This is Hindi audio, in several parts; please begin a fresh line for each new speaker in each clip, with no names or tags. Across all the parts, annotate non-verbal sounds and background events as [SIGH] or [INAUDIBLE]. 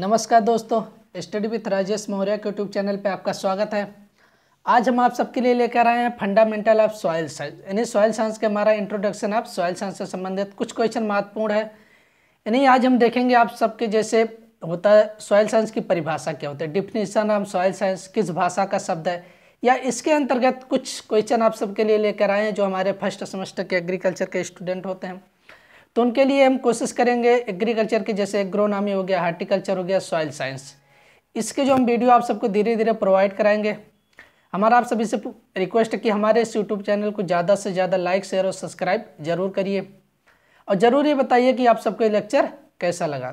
नमस्कार दोस्तों स्टडी विथ राजेश मौर्य के यूट्यूब चैनल पे आपका स्वागत है आज हम आप सबके लिए लेकर आए हैं फंडामेंटल ऑफ सॉयल साइंस यानी सॉयल साइंस के हमारा इंट्रोडक्शन ऑफ सॉयल साइंस से संबंधित कुछ क्वेश्चन महत्वपूर्ण है यानी आज हम देखेंगे आप सबके जैसे होता है सॉयल साइंस की परिभाषा क्या होता है डिफिनेशन ऑफ सॉयल साइंस किस भाषा का शब्द है या इसके अंतर्गत कुछ क्वेश्चन आप सबके लिए लेकर आए हैं जो हमारे फर्स्ट सेमेस्टर के एग्रीकल्चर के स्टूडेंट होते हैं तो उनके लिए हम कोशिश करेंगे एग्रीकल्चर के जैसे एग्रोनामी हो गया हार्टिकल्चर हो गया सॉइल साइंस इसके जो हम वीडियो आप सबको धीरे धीरे प्रोवाइड कराएंगे हमारा आप सभी से रिक्वेस्ट है कि हमारे इस यूट्यूब चैनल को ज़्यादा से ज़्यादा लाइक शेयर और सब्सक्राइब जरूर करिए और ज़रूर ये बताइए कि आप सबको ये लेक्चर कैसा लगा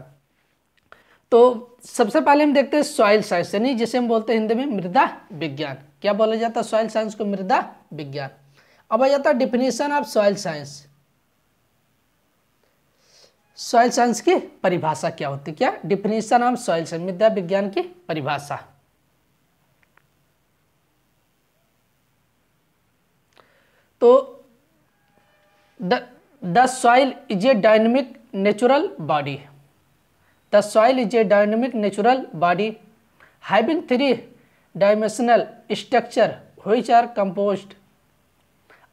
तो सबसे पहले हम देखते हैं सॉइल साइंस यानी जिसे हम बोलते हैं हिंदी में मृदा विज्ञान क्या बोला जाता है सॉइल साइंस को मृदा विज्ञान अब आ जाता है definition of soil science soil science की परिभाषा क्या होती है क्या डिफिनेशन ऑफ सॉइल साइंस मृदा विज्ञान की परिभाषा तो the soil is a dynamic natural body the soil is a dynamic natural body having three dimensional structure which are composed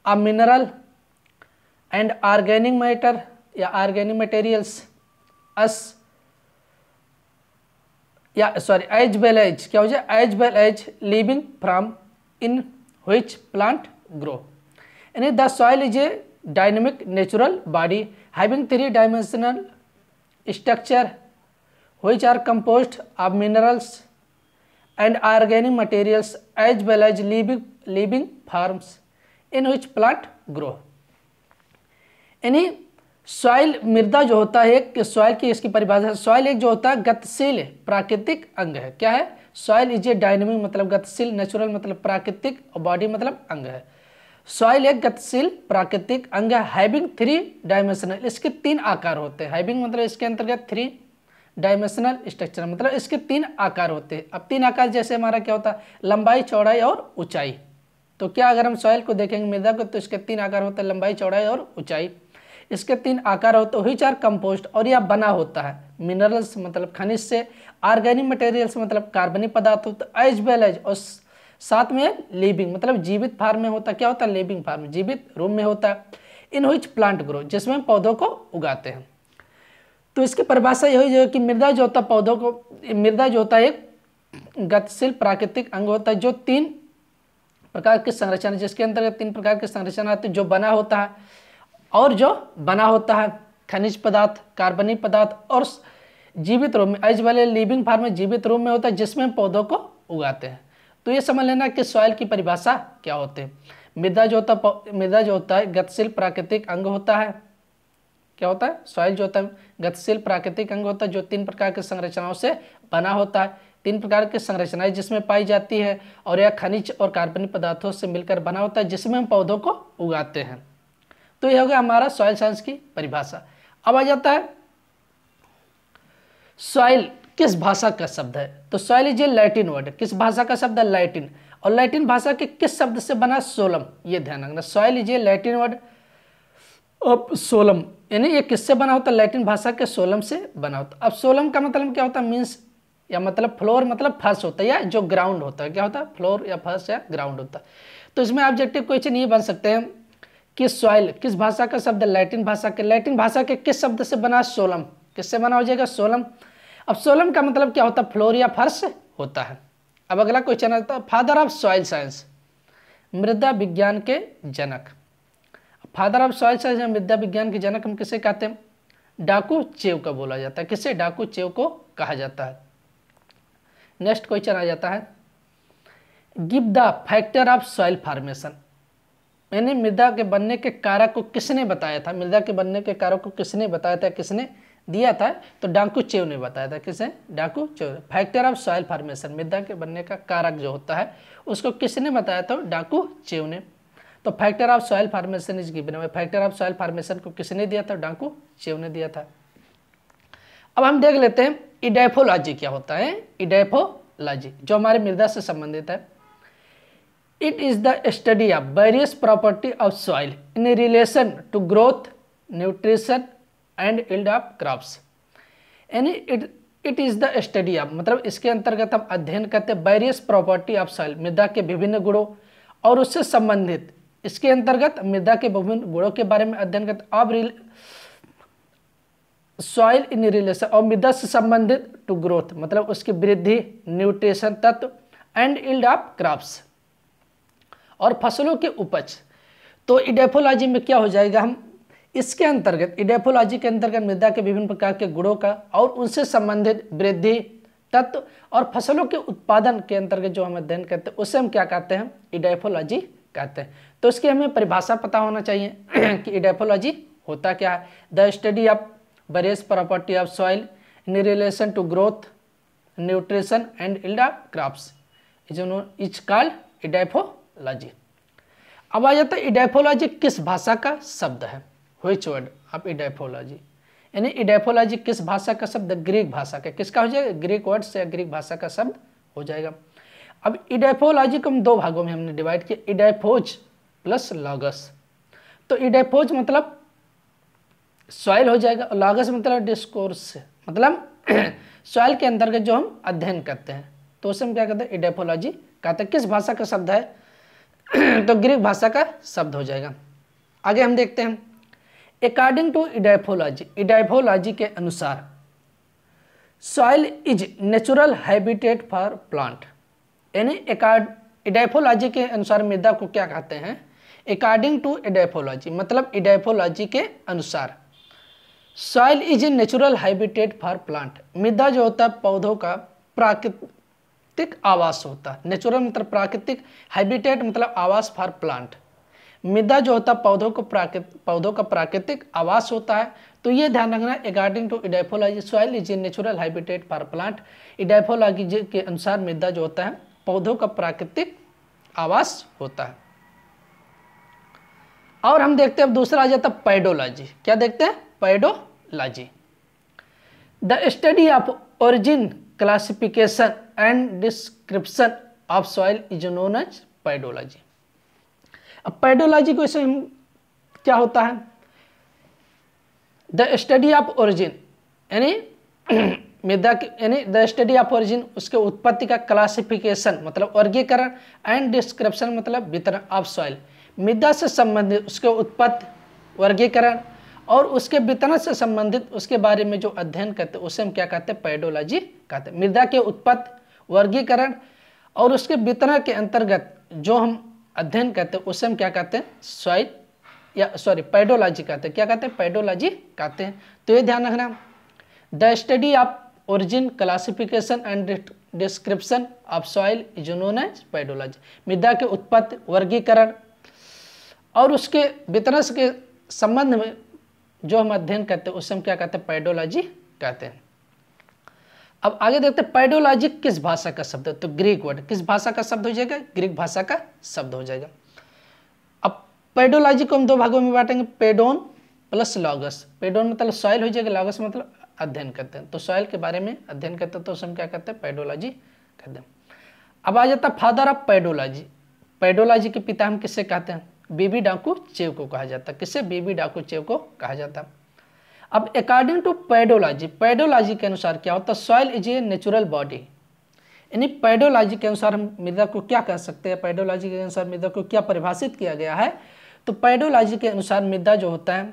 a mineral and organic matter या ऑर्गेनिक मटेरियल्स अस या सॉरी एज बेल एज क्या हो जाए as well as living from in which plant grow यानी the soil is a dynamic natural body having three dimensional structure which are composed of minerals and organic materials as well as living living forms in which plant grow यानी सॉइल मृदा जो होता है एक सॉइल की इसकी परिभाषा सॉइल एक जो होता है गतिशील प्राकृतिक अंग है क्या है सॉइल इज ए डायनेमिक मतलब गतिशील नेचुरल मतलब प्राकृतिक और बॉडी मतलब अंग है सॉइल एक गतिशील प्राकृतिक अंग है हैविंग थ्री डायमेंशनल इसके तीन आकार होते हैं हैविंग मतलब इसके अंतर्गत थ्री डायमेंशनल स्ट्रक्चर मतलब इसके तीन आकार होते हैं अब तीन आकार जैसे हमारा क्या होता है लंबाई चौड़ाई और ऊंचाई तो क्या अगर हम सॉइल को देखेंगे मृदा को तो इसके तीन आकार होते हैं लंबाई चौड़ाई और ऊंचाई इसके तीन आकार होते हैं चार कंपोस्ट और यह बना होता है मिनरल्स मतलब खनिज से ऑर्गेनिक मटेरियल्स मतलब कार्बनिक पदार्थ तो मतलब होता है एज वेल एज और साथ में लिविंग मतलब जीवित फार्म में होता क्या होता है लिविंग फार्म जीवित रूम में होता है इन हुई प्लांट ग्रो जिसमें हम पौधों को उगाते हैं तो इसकी परिभाषा यही है कि मृदा जो होता पौधों को मृदा जो होता है एक गतिशील प्राकृतिक अंग होता है जो तीन प्रकार की संरचना जिसके अंतर्गत तीन प्रकार की संरचना आती है जो बना होता है और जो बना होता है खनिज पदार्थ कार्बनिक पदार्थ और जीवित रूप में एज वाले लिविंग फार्म में जीवित रूप में होता है जिसमें हम पौधों को उगाते हैं तो ये समझ लेना कि सॉयल की परिभाषा क्या होती है मृदा जो होता मृदा जो होता है गतिशील प्राकृतिक अंग होता है क्या होता है सॉइल जो होता है गतिशील प्राकृतिक अंग होता है जो तीन प्रकार के संरचनाओं से बना होता है तीन प्रकार की संरचनाएं जिसमें पाई जाती है और यह खनिज और कार्बनिक पदार्थों से मिलकर बना होता है जिसमें हम पौधों को उगाते हैं तो यह हो गया हमारा सॉइल साइंस की परिभाषा अब आ जाता है सॉइल किस भाषा का शब्द है तो soil is a Latin word किस भाषा का शब्द है लैटिन और लैटिन भाषा के किस शब्द से बना सोलम यह ध्यान रखना soil is a Latin word अब सोलम यानी ये किससे बना होता है लैटिन भाषा के सोलम से बना होता अब सोलम का मतलब क्या होता है मीन्स या मतलब फ्लोर मतलब फर्श होता है या जो ग्राउंड होता है क्या होता है फ्लोर या फर्श या ग्राउंड होता है तो इसमें ऑब्जेक्टिव क्वेश्चन ये बन सकते हैं किस सॉइल किस भाषा का शब्द लैटिन भाषा के लैटिन भाषा के किस शब्द से बना सोलम किससे बना हो जाएगा सोलम अब सोलम का मतलब क्या होता है फ्लोर या फर्श होता है अब अगला क्वेश्चन आता है फादर ऑफ सॉइल साइंस मृदा विज्ञान के जनक फादर ऑफ सॉइल साइंस या मृदा विज्ञान के जनक हम किसे कहते हैं डाकू चेव का बोला जाता है किसे डाकू चेव को कहा जाता है नेक्स्ट क्वेश्चन आ जाता है give the factor of soil formation यानी मृदा के बनने के कारक को किसने बताया था मृदा के बनने के कारक को किसने बताया था किसने दिया था तो डाकू चेव ने बताया था किसने डाकू चेव फैक्टर ऑफ सॉइल फार्मेशन मृदा के बनने का कारक जो होता है उसको किसने बताया था डाकू चेव ने तो factor of soil formation is given हुए फैक्टर ऑफ सॉइल फार्मेशन को किसने दिया था डाकू चेव ने दिया था अब हम देख लेते हैं इडेफोलॉजी e क्या होता है इडेफोलॉजी e जो हमारे मृदा से संबंधित है it is the study of various property of soil in relation to growth nutrition and yield of crops यानी it it is the study of मतलब इसके अंतर्गत हम अध्ययन करते हैं वेरियस प्रॉपर्टी ऑफ सॉइल मृदा के विभिन्न गुणों और उससे संबंधित इसके अंतर्गत मृदा के विभिन्न गुणों के बारे में अध्ययन करते अब सॉइल इन रिलेशन और मृदा से संबंधित टू ग्रोथ मतलब उसकी वृद्धि न्यूट्रिशन तत्व एंड इल्ड ऑफ क्रॉप्स और फसलों की उपज तो इडेफोलॉजी में क्या हो जाएगा हम इसके अंतर्गत इडेफोलॉजी के अंतर्गत मृदा के विभिन्न प्रकार के गुणों का और उनसे संबंधित वृद्धि तत्व और फसलों के उत्पादन के अंतर्गत जो हम अध्ययन करते हैं उसे हम क्या कहते हैं इडेफोलॉजी कहते हैं तो इसकी हमें परिभाषा पता होना चाहिए [CLEARS THROAT] कि इडेफोलॉजी होता क्या है the study of various property of soil in relation to growth nutrition and yield crops is called इडेफो इडेफोलॉजी अब आ जाता है इडाइफोलॉजी किस भाषा का शब्द है विच वर्ड आप इडाइफोलॉजी यानी इडाइफोलॉजी किस भाषा का शब्द ग्रीक भाषा का किसका हो जाएगा ग्रीक वर्ड से ग्रीक भाषा का शब्द हो जाएगा अब इडाइफोलॉजी को हम दो भागों में हमने डिवाइड किया इडाइफोज प्लस लॉगस तो इडाइफोज मतलब सॉइल हो जाएगा और लॉगस मतलब डिस्कोर्स मतलब सॉइल [CLEARS THROAT] के अंतर्गत जो हम अध्ययन करते हैं तो उसे हम क्या कहते हैं इडाइफोलॉजी कहते हैं किस भाषा का शब्द है तो ग्रीक भाषा का शब्द हो जाएगा आगे हम देखते हैं अकॉर्डिंग टू इडाइफोलॉजी इडाइफोलॉजी के अनुसार soil is natural habitat for plant यानी इडाइफोलॉजी के अनुसार मृदा को क्या कहते हैं अकॉर्डिंग टू इडाइफोलॉजी मतलब इडाइफोलॉजी के अनुसार soil is a natural habitat for plant मृदा जो होता है पौधों का प्राकृत प्राकृतिक आवास होता है नेचुरल मतलब प्राकृतिक हैबिटेट मतलब आवास फॉर प्लांट मृदा जो होता है पौधों को प्राकृतिक पौधों का प्राकृतिक आवास होता है तो ये ध्यान रखना according to edaphology soil is a natural habitat for plant edaphology के अनुसार मृदा जो होता है पौधों का प्राकृतिक आवास होता है और हम देखते हैं अब दूसरा आ जाता है पैडोलॉजी क्या देखते हैं pedology the study of origin classification and description of soil is known as pedology अब पेडोलॉजी क्वेश्चन क्या होता है द स्टडी ऑफ ओरिजिन यानी [CLEARS THROAT] मृदा यानी द स्टडी ऑफ ओरिजिन उसके उत्पत्ति का क्लासिफिकेशन मतलब वर्गीकरण एंड डिस्क्रिप्शन मतलब वितरण ऑफ सॉइल मृदा से संबंधित उसके उत्पत्ति वर्गीकरण और उसके वितरण से संबंधित उसके बारे में जो अध्ययन करते हैं उसे हम क्या कहते हैं पेडोलॉजी कहते हैं मृदा के उत्पत्ति वर्गीकरण और उसके वितरण के अंतर्गत जो हम अध्ययन करते हैं उसे हम क्या कहते हैं सॉइल या सॉरी पैडोलॉजी कहते हैं क्या कहते हैं पेडोलॉजी कहते हैं तो ये ध्यान रखना the study of origin classification and description of soil is known as pedology मृदा के उत्पत्ति वर्गीकरण और उसके वितरण के संबंध में जो हम अध्ययन करते हैं उसे हम क्या कहते हैं पेडोलॉजी कहते हैं अब आगे देखते हैं पेडोलॉजी किस भाषा का शब्द है तो ग्रीक वर्ड किस भाषा का शब्द हो जाएगा ग्रीक भाषा का शब्द हो जाएगा अब पेडोलॉजी को हम दो भागों में बांटेंगे पेडोन प्लस लॉगस पेडोन मतलब सॉइल हो जाएगा लॉगस मतलब अध्ययन करते हैं तो सॉइल के बारे में अध्ययन करते हैं तो उसमें क्या कहते हैं पेडोलॉजी कहते हैं अब आ जाता फादर ऑफ पेडोलॉजी पेडोलॉजी के पिता हम किससे कहते हैं बीबी डाकू चेव को कहा जाता है किसे बीबी डाकू चेव को कहा जाता है अब अकॉर्डिंग टू पेडोलॉजी पेडोलॉजी के अनुसार क्या होता है soil is a natural body यानी पेडोलॉजी के अनुसार हम मृदा को क्या कह सकते हैं पेडोलॉजी के अनुसार मृदा को क्या परिभाषित किया गया है तो पेडोलॉजी के अनुसार मृदा जो होता है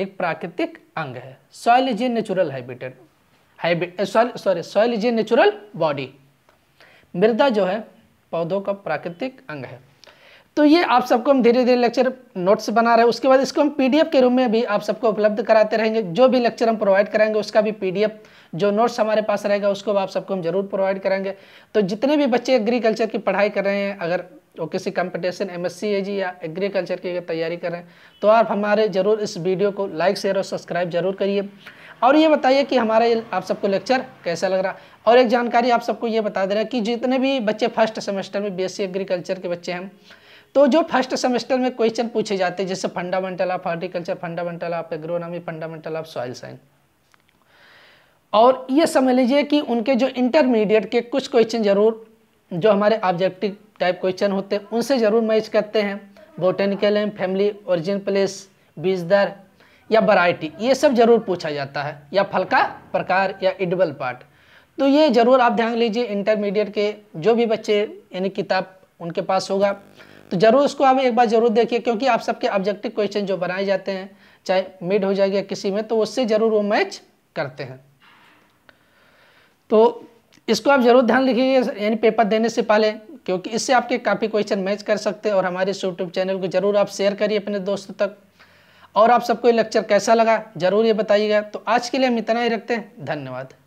एक प्राकृतिक अंग है soil is a natural habitat sorry soil is a natural body मृदा जो है पौधों का प्राकृतिक अंग है तो ये आप सबको हम धीरे धीरे लेक्चर नोट्स बना रहे हैं उसके बाद इसको हम पीडीएफ के रूप में भी आप सबको उपलब्ध कराते रहेंगे जो भी लेक्चर हम प्रोवाइड कराएंगे उसका भी पीडीएफ जो नोट्स हमारे पास रहेगा उसको आप सबको हम जरूर प्रोवाइड कराएंगे तो जितने भी बच्चे एग्रीकल्चर की पढ़ाई कर रहे हैं अगर वो किसी कंपटीशन एम एस या एग्रीकल्चर की अगर तैयारी कर रहे हैं तो आप हमारे ज़रूर इस वीडियो को लाइक शेयर और सब्सक्राइब जरूर करिए और ये बताइए कि हमारा ये आप सबको लेक्चर कैसा लग रहा और एक जानकारी आप सबको ये बता दे रहा कि जितने भी बच्चे फर्स्ट सेमेस्टर में बीएससी एग्रीकल्चर के बच्चे हैं तो जो फर्स्ट सेमेस्टर में क्वेश्चन पूछे जाते हैं जैसे fundamental of horticulture fundamental of agronomy fundamental of soil science और ये समझ लीजिए कि उनके जो इंटरमीडिएट के कुछ क्वेश्चन जरूर जो हमारे ऑब्जेक्टिव टाइप क्वेश्चन होते हैं उनसे ज़रूर मैच करते हैं बोटेनिकल एम फैमिली ओरिजिन प्लेस बीज दर या वराइटी ये सब जरूर पूछा जाता है या फल का प्रकार या इडबल पार्ट तो ये ज़रूर आप ध्यान लीजिए इंटरमीडिएट के जो भी बच्चे यानी किताब उनके पास होगा तो जरूर उसको आप एक बार जरूर देखिए क्योंकि आप सबके ऑब्जेक्टिव क्वेश्चन जो बनाए जाते हैं चाहे मिड हो जाएगा किसी में तो उससे जरूर वो मैच करते हैं तो इसको आप जरूर ध्यान लिखिए यानी पेपर देने से पहले क्योंकि इससे आपके काफ़ी क्वेश्चन मैच कर सकते हैं और हमारे इस यूट्यूब चैनल को जरूर आप शेयर करिए अपने दोस्तों तक और आप सबको ये लेक्चर कैसा लगा जरूर ये बताइएगा तो आज के लिए हम इतना ही रखते हैं धन्यवाद